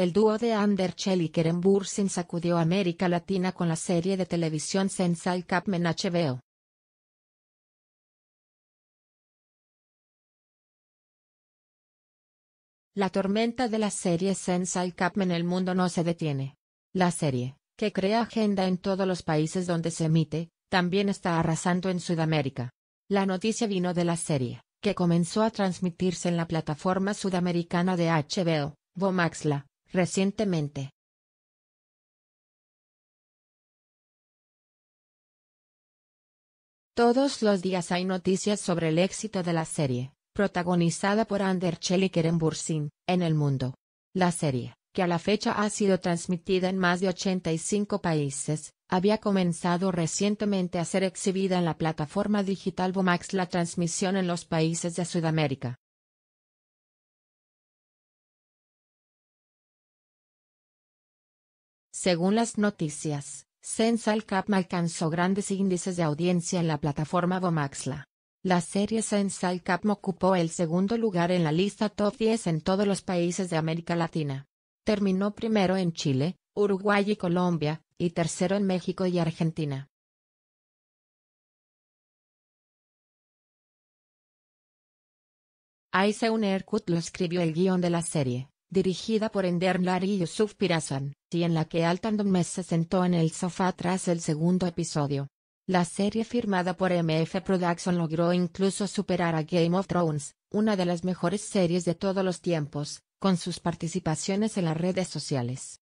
El dúo de Anderchel y Keren Bursin sacudió América Latina con la serie de televisión Sensal Capmen HBO. La tormenta de la serie Sensal Capmen el mundo no se detiene. La serie, que crea agenda en todos los países donde se emite, también está arrasando en Sudamérica. La noticia vino de la serie, que comenzó a transmitirse en la plataforma sudamericana de HBO, Vomaxla, Recientemente. Todos los días hay noticias sobre el éxito de la serie, protagonizada por Ander Kerem Bursin, en el mundo. La serie, que a la fecha ha sido transmitida en más de 85 países, había comenzado recientemente a ser exhibida en la plataforma digital Vomax la transmisión en los países de Sudamérica, Según las noticias, Sensal Capma alcanzó grandes índices de audiencia en la plataforma Vomaxla. La serie Sensal Capma ocupó el segundo lugar en la lista top 10 en todos los países de América Latina. Terminó primero en Chile, Uruguay y Colombia, y tercero en México y Argentina. Ayseun Erkut lo escribió el guión de la serie, dirigida por Ender Lari y Yusuf Pirazan y en la que Alton Mes se sentó en el sofá tras el segundo episodio. La serie firmada por MF Production logró incluso superar a Game of Thrones, una de las mejores series de todos los tiempos, con sus participaciones en las redes sociales.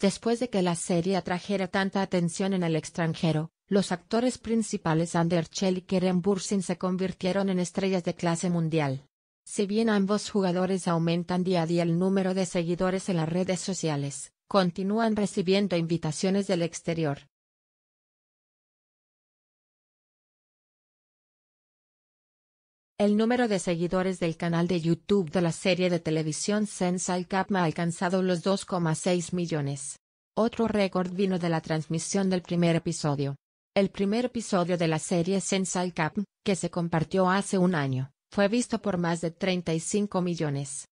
Después de que la serie atrajera tanta atención en el extranjero, los actores principales Ander Chell y Keren Bursin se convirtieron en estrellas de clase mundial. Si bien ambos jugadores aumentan día a día el número de seguidores en las redes sociales, continúan recibiendo invitaciones del exterior. El número de seguidores del canal de YouTube de la serie de televisión Sensei Cap ha alcanzado los 2,6 millones. Otro récord vino de la transmisión del primer episodio. El primer episodio de la serie Sensal Cap, que se compartió hace un año fue visto por más de 35 millones.